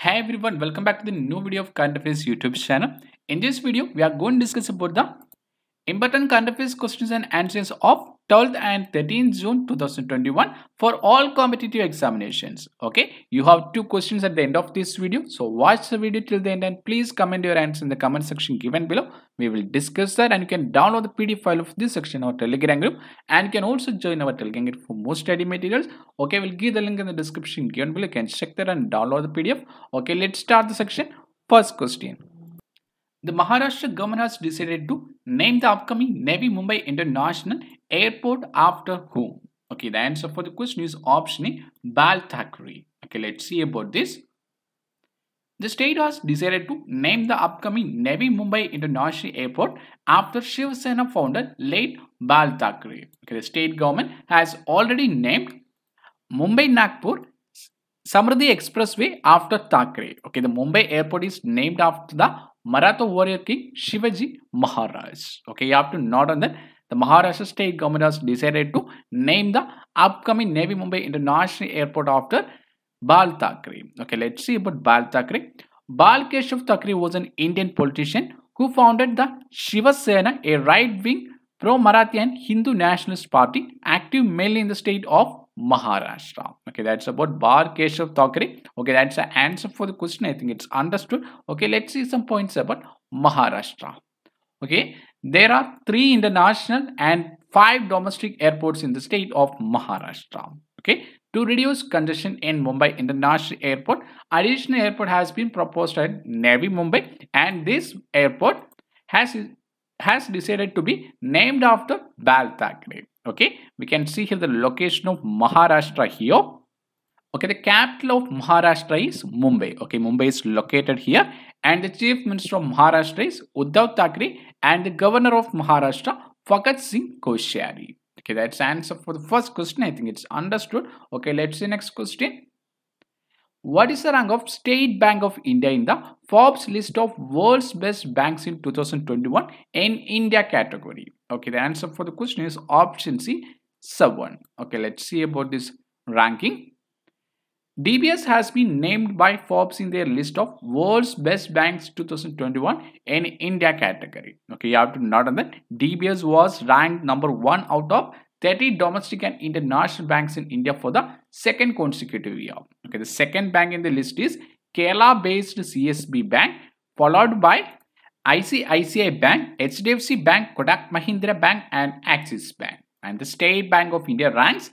Hi everyone, welcome back to the new video of Current Affairs YouTube channel. In this video, we are going to discuss about the important current affairs questions and answers of 12th and 13th June 2021 for all competitive examinations. Okay, you have two questions at the end of this video. So watch the video till the end and please comment your answers in the comment section given below. We will discuss that and you can download the PDF file of this section our Telegram group and you can also join our Telegram group for more study materials. Okay, we'll give the link in the description given below. You can check that and download the PDF. Okay, let's start the section. First question the Maharashtra government has decided to name the upcoming Navy Mumbai International Airport after whom? Okay, the answer for the question is option A, Bal Thackeray. Okay, let's see about this. The state has decided to name the upcoming Navy Mumbai International Airport after Shiv Sena founder late Bal Thackeray. Okay, the state government has already named Mumbai Nagpur Samriddhi Expressway after Thackeray. Okay, the Mumbai airport is named after the Maratha warrior king Shivaji Maharaj. Okay, you have to note on that. The Maharashtra state government has decided to name the upcoming Navy Mumbai International Airport after Bal Thackeray. Okay, let's see about Bal Thackeray. Bal Keshav Thackeray was an Indian politician who founded the Shiva Sena, a right-wing pro-Marathi and Hindu nationalist party active mainly in the state of Maharashtra. Okay, that's about Bar Keshav Thakre. Okay, that's the answer for the question. I think it's understood. Okay, let's see some points about Maharashtra. Okay, there are three international and five domestic airports in the state of Maharashtra. Okay, to reduce congestion in Mumbai International Airport, additional airport has been proposed at Navi Mumbai, and this airport has has decided to be named after Bal Thackeray. Okay, we can see here the location of Maharashtra here. Okay, the capital of Maharashtra is Mumbai. Okay, Mumbai is located here and the chief minister of Maharashtra is Uddhav Thackeray and the governor of Maharashtra Fakat Singh Koshyari. Okay, that's answer for the first question. I think it's understood. Okay, let's see next question. What is the rank of State Bank of India in the Forbes list of world's best banks in 2021 in India category? Okay, the answer for the question is option C, sub 1. Okay, let's see about this ranking. DBS has been named by Forbes in their list of world's best banks 2021 in India category. Okay, you have to note that DBS was ranked number one out of 30 domestic and international banks in India for the second consecutive year. Okay, the second bank in the list is Kerala-based CSB Bank, followed by ICICI Bank, HDFC Bank, Kodak Mahindra Bank and Axis Bank. And the State Bank of India ranks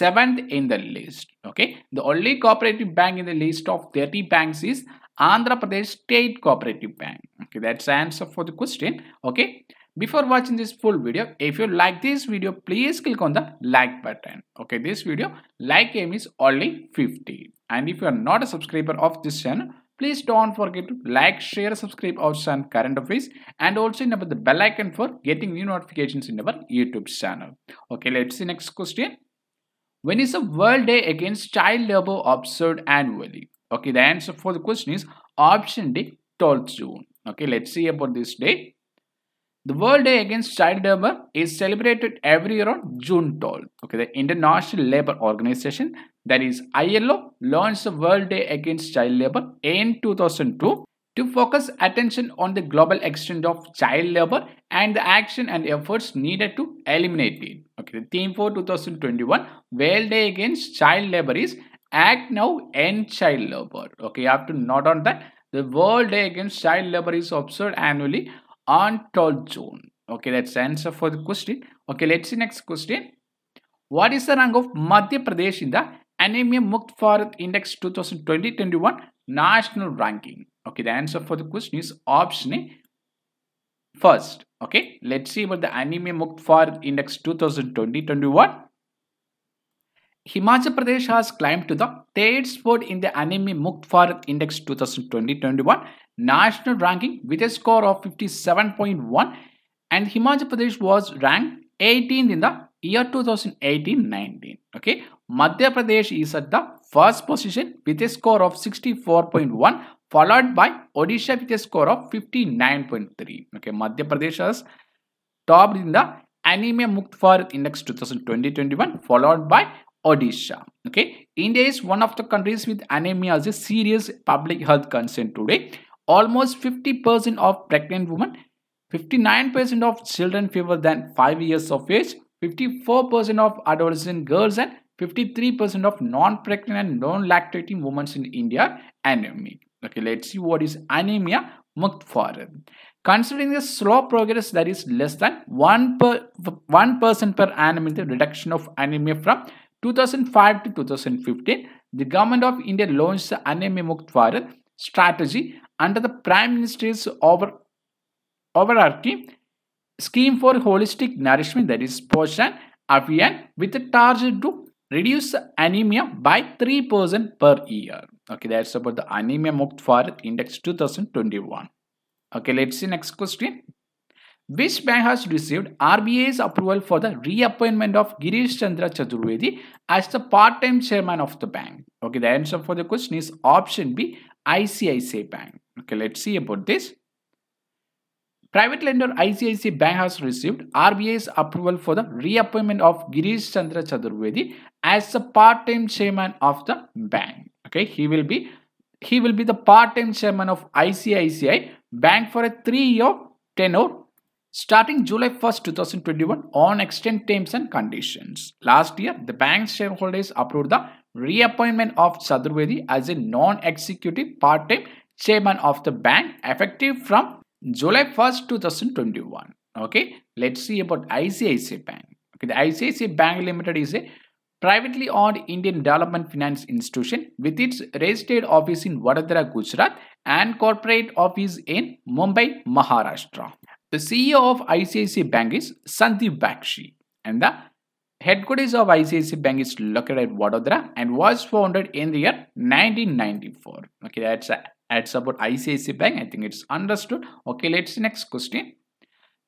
7th in the list. Okay, the only cooperative bank in the list of 30 banks is Andhra Pradesh State Cooperative Bank. Okay, that's the answer for the question. Okay, before watching this full video, if you like this video, please click on the like button. Okay, this video like aim is only 50. And if you are not a subscriber of this channel, please don't forget to like, share, subscribe also on current affairs and also enable the bell icon for getting new notifications in our YouTube channel. Okay, let's see next question. When is the World Day Against Child Labor observed annually? Okay, the answer for the question is option D, 12th June. Okay, let's see about this day. The World Day Against Child Labor is celebrated every year on June 12. Okay, the International Labor Organization, that is ILO, launched the World Day Against Child Labor in 2002 to focus attention on the global extent of child labor and the action and efforts needed to eliminate it. Okay, the theme for 2021 World Day Against Child Labor is Act Now End Child Labor. Okay, you have to note on that. The World Day Against Child Labor is observed annually untold zone. Okay, that's answer for the question. Okay, let's see next question. What is the rank of Madhya Pradesh in the Anemia Mukt Bharat Index 2020-21 national ranking? Okay, the answer for the question is option A. First, okay, let's see about the Anemia Mukt Bharat Index 2020-21 Himachal Pradesh has climbed to the third spot in the Anime Mukt Bharat Index 2020-21 national ranking with a score of 57.1 and Himachal Pradesh was ranked 18th in the year 2018-19. Okay, Madhya Pradesh is at the first position with a score of 64.1 followed by Odisha with a score of 59.3. Okay, Madhya Pradesh has topped in the Anime Mukt Bharat Index 2020-21 followed by Odisha. Okay, India is one of the countries with anemia as a serious public health concern today. Almost 50% of pregnant women, 59% of children fewer than 5 years of age, 54% of adolescent girls, and 53% of non-pregnant and non-lactating women in India anemic. Okay, let's see what is anemia. Mukt Farad. Considering the slow progress that is less than 1 per 1 per annum the reduction of anemia from 2005 to 2015, the government of India launched the Bharat strategy under the Prime Minister's over, overarching scheme for holistic nourishment that is Poshan Avian with the target to reduce anemia by 3% per year. Okay, that's about the Anemia Mukt Bharat Index 2021. Okay, let's see next question which bank has received RBI's approval for the reappointment of Girish Chandra Chaturvedi as the part-time chairman of the bank? Okay, the answer for the question is option B, ICICI Bank. Okay, let's see about this. Private lender ICICI Bank has received RBI's approval for the reappointment of Girish Chandra Chaturvedi as the part-time chairman of the bank. Okay, he will be he will be the part-time chairman of ICICI Bank for a three-year tenure Starting July 1st, 2021, on extended terms and conditions. Last year, the bank's shareholders approved the reappointment of Chaturvedi as a non-executive part-time chairman of the bank effective from July 1st, 2021. Okay, let's see about ICICI Bank. Okay, the ICICI Bank Limited is a privately owned Indian development finance institution with its registered office in Vadodara, Gujarat and corporate office in Mumbai, Maharashtra. The CEO of ICICI Bank is Sandeep Bakshi and the headquarters of ICICI Bank is located at Vadodara and was founded in the year 1994. Okay, that's, a, that's about ICICI Bank. I think it's understood. Okay, let's next question.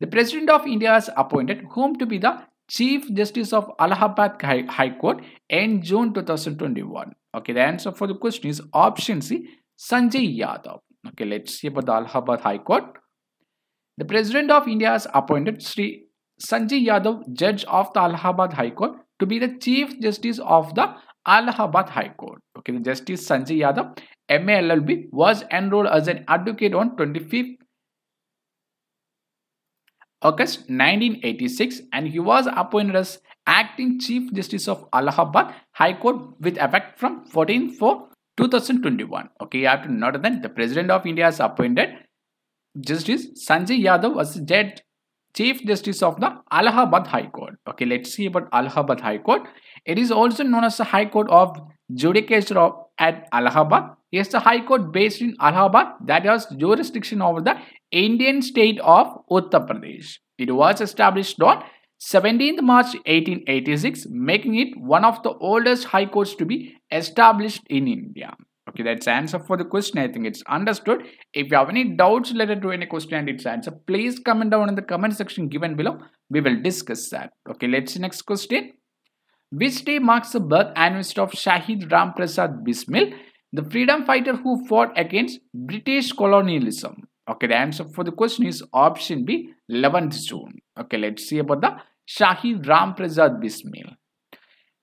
The President of India has appointed whom to be the Chief Justice of Allahabad High Court in June 2021. Okay, the answer for the question is option C, Sanjay Yadav. Okay, let's see about the Allahabad High Court. The President of India has appointed Sri Sanjay Yadav, Judge of the Allahabad High Court, to be the Chief Justice of the Allahabad High Court. Okay, the Justice Sanjay Yadav, MALLB, was enrolled as an advocate on 25th August 1986 and he was appointed as Acting Chief Justice of Allahabad High Court with effect from 14 for 2021. Okay, you have to note that the President of India has appointed Justice Sanjay Yadav was dead Chief Justice of the Allahabad High Court. Okay, let's see about Allahabad High Court. It is also known as the High Court of Judicature of, at Allahabad. It's the High Court based in Allahabad that has jurisdiction over the Indian state of Uttar Pradesh. It was established on 17th March 1886, making it one of the oldest high courts to be established in India. Okay, that's answer for the question. I think it's understood. If you have any doubts related to any question and its answer, please comment down in the comment section given below. We will discuss that. Okay, let's see next question. Which day marks the birth anniversary of Shahid Ram Prasad Bismil, the freedom fighter who fought against British colonialism? Okay, the answer for the question is option B, 11th June. Okay, let's see about the Shahid Ram Prasad Bismil.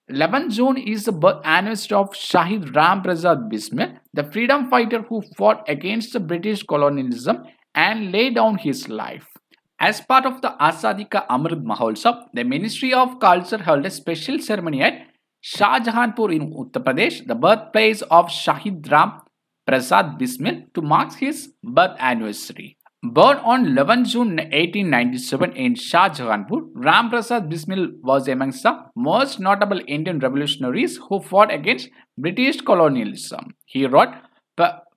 11th June is the birth anniversary of Shahid Ram Prasad Bismil, the freedom fighter who fought against the British colonialism and laid down his life. As part of the Asadika Ka Amrit Maholsab, the Ministry of Culture held a special ceremony at Shah Jahanpur in Uttar Pradesh, the birthplace of Shahid Ram Prasad Bismil, to mark his birth anniversary. Born on 11 June 1897 in Shah Jahanpur, Ram Prasad Bismil was amongst the most notable Indian revolutionaries who fought against British colonialism. He wrote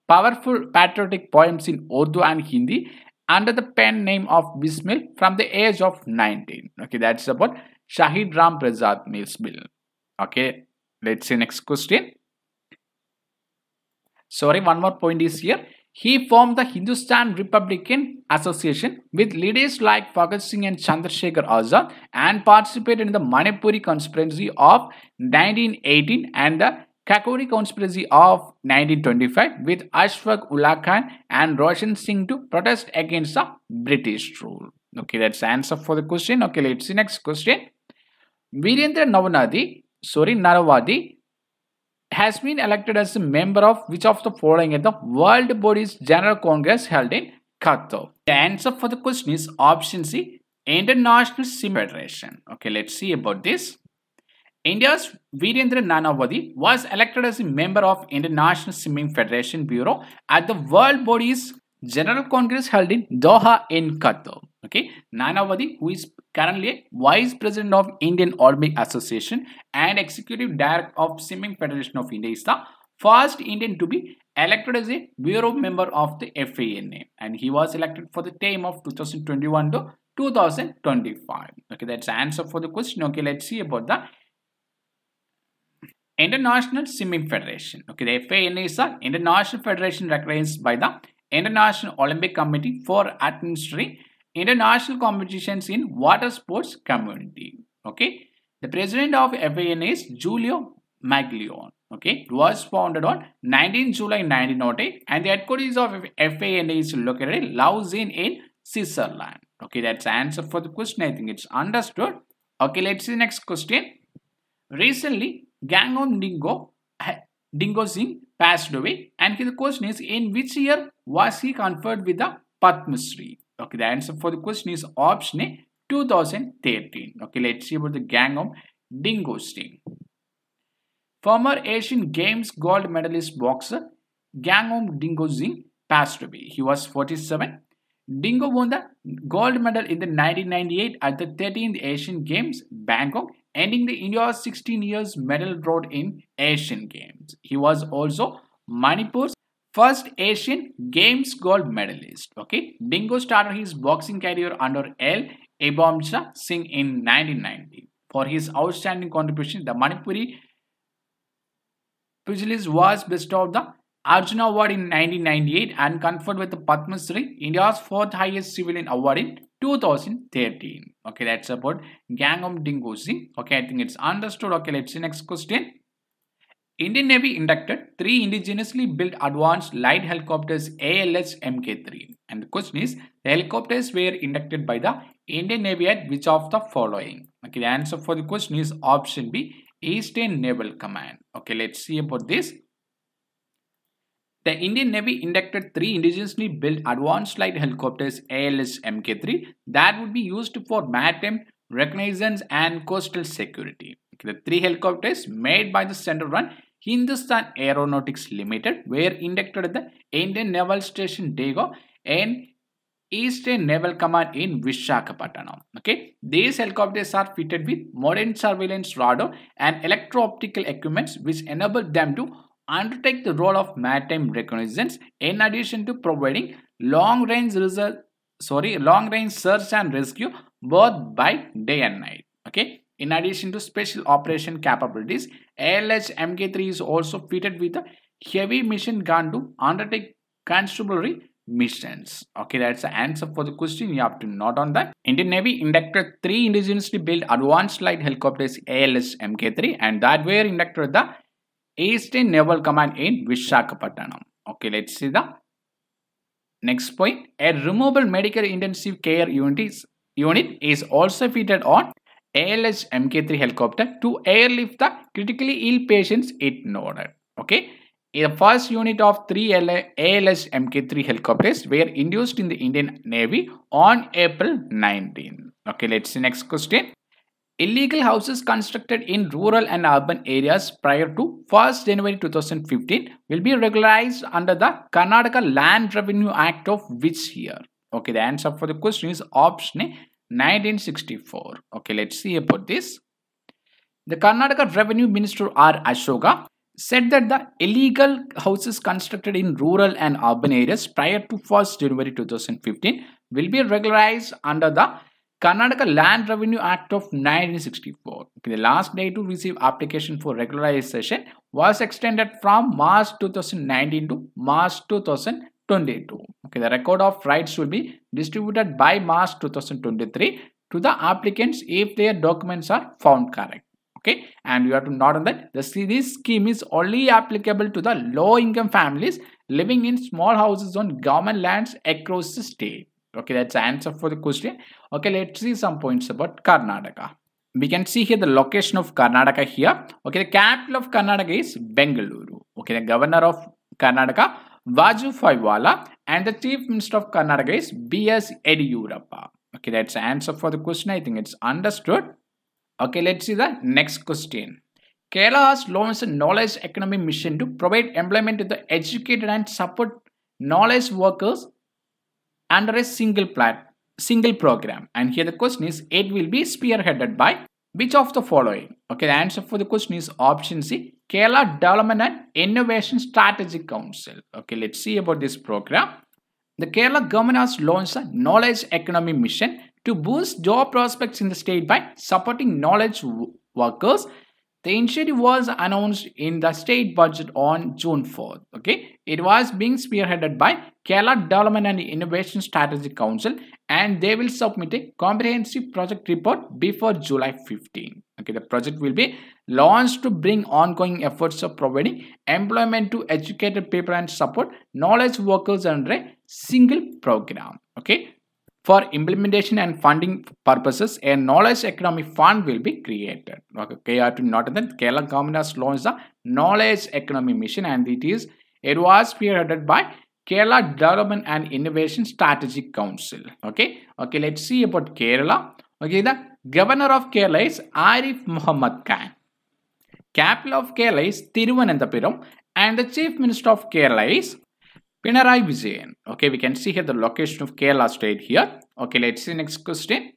powerful patriotic poems in Urdu and Hindi under the pen name of Bismil from the age of 19. Okay, that's about Shahid Ram Prasad Bismil. Okay, let's see next question. Sorry, one more point is here. He formed the Hindustan Republican Association with leaders like Bhagat Singh and Chandrasekhar Azad and participated in the Manipuri Conspiracy of 1918 and the Kakori Conspiracy of 1925 with Ashwag Ullah Khan and Roshan Singh to protest against the British rule. Okay, that's the answer for the question. Okay, let's see next question. Virendra Navanadi, sorry, Naravadi has been elected as a member of which of the following at the World Bodies General Congress held in Qatar? The answer for the question is option C, International Sim Federation. Okay, let's see about this. India's Virendra Nanavati was elected as a member of International Swimming Federation Bureau at the World Bodies General Congress held in Doha in Qatar okay nanavati who is currently vice president of indian olympic association and executive director of swimming federation of india is the first indian to be elected as a bureau member of the FANA and he was elected for the term of 2021 to 2025 okay that's the answer for the question okay let's see about the International Swimming Federation okay the FANA is the international federation recognized by the International Olympic Committee for administering international competitions in water sports community. Okay. The president of FAN is Julio Maglione. Okay, it was founded on 19 July 1908 and the headquarters of FAN is located in Lausanne in Switzerland. Okay, that's answer for the question. I think it's understood. Okay, let's see next question. Recently, Gangon Dingo, eh, Dingo Singh passed away and the question is in which year was he conferred with the Padma Shri? Okay, the answer for the question is option A 2013. Okay, let's see about the gang of Dingo Sting. Former Asian Games gold medalist boxer Gangnam Dingo Singh passed away. He was 47. Dingo won the gold medal in the 1998 at the 13th Asian Games Bangkok, ending the India's 16 years medal drought in Asian Games. He was also Manipur's first Asian Games gold medalist. Okay, Dingo started his boxing career under L. Ebomcha Singh in 1990. For his outstanding contribution, the Manipuri pugilist was bestowed the Arjuna Award in 1998 and conferred with the Padma Shri, India's fourth highest civilian award in 2013. Okay, that's about Gangam Dingo Singh. Okay, I think it's understood. Okay, let's see next question. Indian Navy inducted three indigenously built advanced light helicopters ALS Mk3. And the question is, the helicopters were inducted by the Indian Navy at which of the following? Okay, the answer for the question is option B, Eastern Naval Command. Okay, let's see about this. The Indian Navy inducted three indigenously built advanced light helicopters ALS Mk3 that would be used for maritime reconnaissance and coastal security. The three helicopters made by the center run Hindustan Aeronautics Limited were inducted at the Indian Naval Station Dago and Eastern Naval Command in Vishakhapatnam. Okay, these helicopters are fitted with modern surveillance radar and electro-optical equipments which enable them to undertake the role of maritime reconnaissance in addition to providing long-range result sorry long-range search and rescue both by day and night. Okay, in addition to special operation capabilities, ALH Mk3 is also fitted with a heavy machine gun to undertake constabulary missions. Okay, that's the answer for the question. You have to note on that. Indian Navy inducted three indigenously built advanced light helicopters ALS Mk3 and that were inducted the Eastern Naval Command in Vishakhapatnam. Okay, let's see the next point. A removable medical intensive care unit is, unit is also fitted on ALS MK3 helicopter to airlift the critically ill patients it noted. Okay. The first unit of three ALS MK3 helicopters were induced in the Indian Navy on April 19. Okay, let's see next question. Illegal houses constructed in rural and urban areas prior to 1st January 2015 will be regularized under the Karnataka Land Revenue Act of which year? Okay, the answer for the question is option A, 1964. Okay, let's see about this. The Karnataka Revenue Minister R. Ashoka said that the illegal houses constructed in rural and urban areas prior to 1st January 2015 will be regularized under the Karnataka Land Revenue Act of 1964. Okay, the last day to receive application for regularization was extended from March 2019 to March 2020. 2022. Okay, the record of rights will be distributed by March 2023 to the applicants if their documents are found correct. Okay, and you have to note on that the this scheme is only applicable to the low income families living in small houses on government lands across the state. Okay, that's the answer for the question. Okay, let's see some points about Karnataka. We can see here the location of Karnataka here. Okay, the capital of Karnataka is Bengaluru. Okay, the governor of Karnataka Vajubhai Wala and the Chief Minister of Karnataka is B.S. Yediyurappa. Okay, that's the answer for the question. I think it's understood. Okay, let's see the next question. Kerala has launched a knowledge economy mission to provide employment to the educated and support knowledge workers under a single plan, single program. And here the question is, it will be spearheaded by which of the following? Okay, the answer for the question is option C, Kerala Development and Innovation Strategy Council. Okay, let's see about this program. The Kerala government has launched a knowledge economy mission to boost job prospects in the state by supporting knowledge workers. The initiative was announced in the state budget on June 4th. Okay, it was being spearheaded by Kerala Development and Innovation Strategy Council, and they will submit a comprehensive project report before July 15 okay the project will be launched to bring ongoing efforts of providing employment to educated people and support knowledge workers under a single program okay for implementation and funding purposes, a knowledge economy fund will be created. Okay, KR to note that Kerala government has launched the knowledge economy mission and it is it was spearheaded by Kerala Development and Innovation Strategic Council. Okay, okay, let's see about Kerala. Okay, the Governor of Kerala is Arif Muhammad Khan. Capital of Kerala is Tiruvananthapuram and the Chief Minister of Kerala is Pinarayi Vijayan. Okay, we can see here the location of Kerala state here. Okay, let's see next question.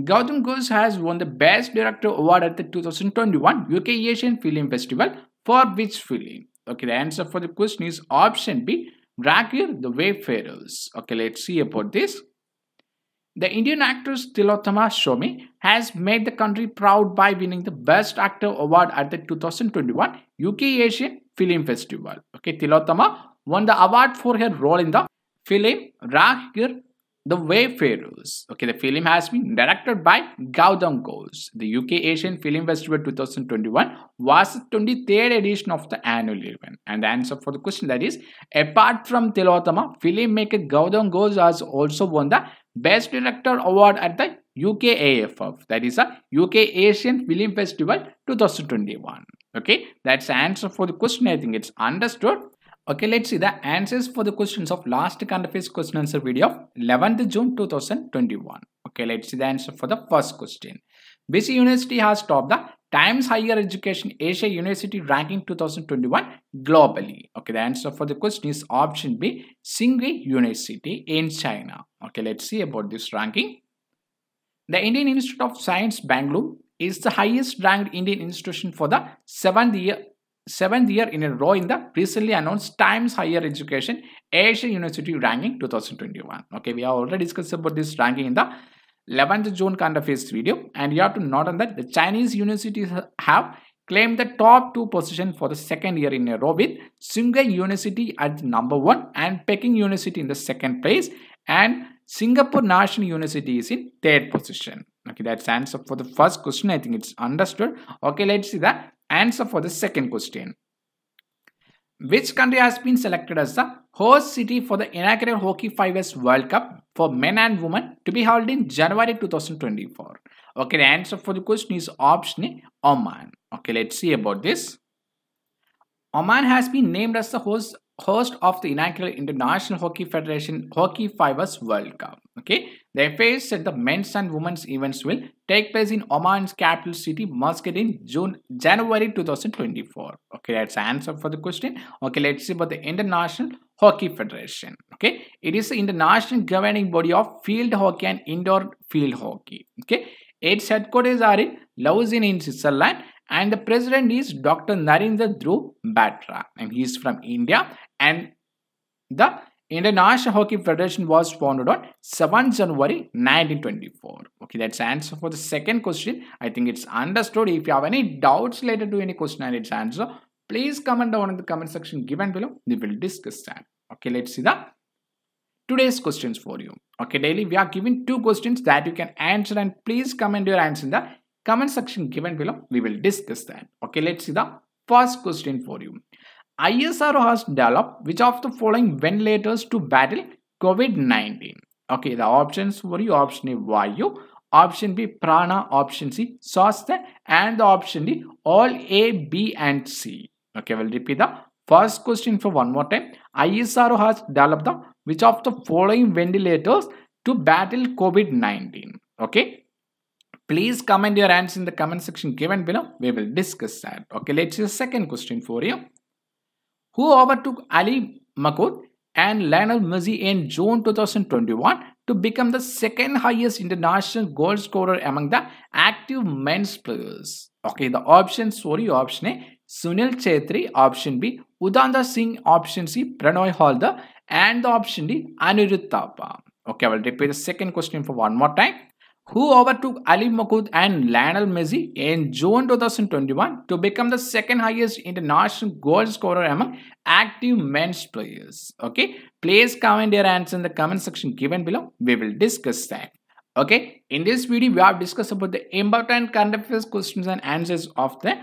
Gautam Ghosh has won the Best Director Award at the 2021 UK Asian Film Festival for which film? Okay, the answer for the question is option B, Dracula the Wayfarers. Okay, let's see about this. The Indian actress Tilotama Shome has made the country proud by winning the Best Actor Award at the 2021 UK Asian Film Festival. Okay, Tilottama won the award for her role in the film Rahgir The Wayfarers. Okay, the film has been directed by Gautam Ghosh. The UK Asian Film Festival 2021 was the 23rd edition of the annual event. And the answer for the question that is, apart from Tilotama, filmmaker Gautam Ghosh has also won the Best Director Award at the UKAFF. That is a UK Asian Film Festival 2021. Okay, that's the answer for the question. I think it's understood. Okay, let's see the answers for the questions of last of affairs question answer video of 11th June 2021. Okay, let's see the answer for the first question. BC University has topped the Times Higher Education Asia University Ranking 2021 globally. Okay, the answer for the question is option B, Tsinghua University in China. Okay, let's see about this ranking. The Indian Institute of Science Bangalore is the highest ranked Indian institution for the seventh year seventh year in a row in the recently announced Times Higher Education Asia University Ranking 2021. Okay, we have already discussed about this ranking in the 11th June kind of his video and you have to note on that the Chinese universities have claimed the top two position for the second year in a row with Tsinghua University at number one and Peking University in the second place and Singapore National University is in third position. Okay, that's answer for the first question. I think it's understood. Okay, let's see the answer for the second question. Which country has been selected as the host city for the inaugural Hockey 5S World Cup for men and women to be held in January 2024? Okay, the answer for the question is option Oman. Okay, let's see about this. Oman has been named as the host host of the inaugural International Hockey Federation Hockey 5S World Cup. Okay, the face said the men's and women's events will take place in Oman's capital city Muscat in June January 2024. Okay, that's the answer for the question. Okay, let's see about the International Hockey Federation. Okay, it is the international governing body of field hockey and indoor field hockey. Okay, its headquarters are in Lausanne in Switzerland and the president is Dr. Narendra Dhruv Batra and he is from India and the the National Hockey Federation was founded on 7 January 1924. Okay, that's answer for the second question. I think it's understood. If you have any doubts related to any question and its answer, please comment down in the comment section given below. We will discuss that. Okay, let's see the today's questions for you. Okay, daily we are giving two questions that you can answer and please comment your answer in the comment section given below. We will discuss that. Okay, let's see the first question for you. ISRO has developed which of the following ventilators to battle COVID-19. Okay, the options for you option A Vayu, option B Prana, option C Swastha and the option D all A, B and C. Okay, we'll repeat the first question for one more time. ISRO has developed the which of the following ventilators to battle COVID-19. Okay, please comment your answers in the comment section given below. We will discuss that. Okay, let's see the second question for you who overtook Ali Makud and Lionel Messi in June 2021 to become the second highest international goal scorer among the active men's players. Okay, the option sorry option A Sunil Chetri, option B Udanda Singh, option C Pranoy Halda and the option D Anirudh Thapa. Okay, I will repeat the second question for one more time who overtook Ali Makud and Lionel Messi in June 2021 to become the second highest international goal scorer among active men's players. Okay, please comment your answer in the comment section given below. We will discuss that. Okay, in this video, we have discussed about the important current affairs questions and answers of the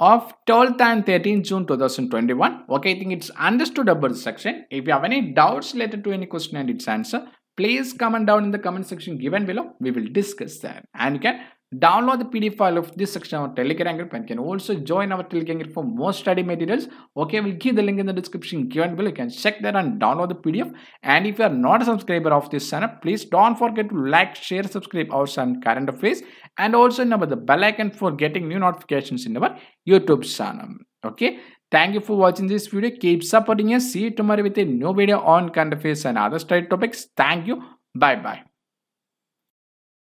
of 12th and 13th June 2021. Okay, I think it's understood about the section. If you have any doubts related to any question and its answer, please comment down in the comment section given below. We will discuss that. And you can download the PDF file of this section of our Telegram group and can also join our Telegram group for more study materials. Okay, we'll give the link in the description given below. You can check that and download the PDF. And if you are not a subscriber of this channel, please don't forget to like, share, subscribe our channel current affairs and also number the bell icon for getting new notifications in our YouTube channel. Okay. Thank you for watching this video. Keep supporting us. See you tomorrow with a new video on current affairs and other study topics. Thank you. Bye bye.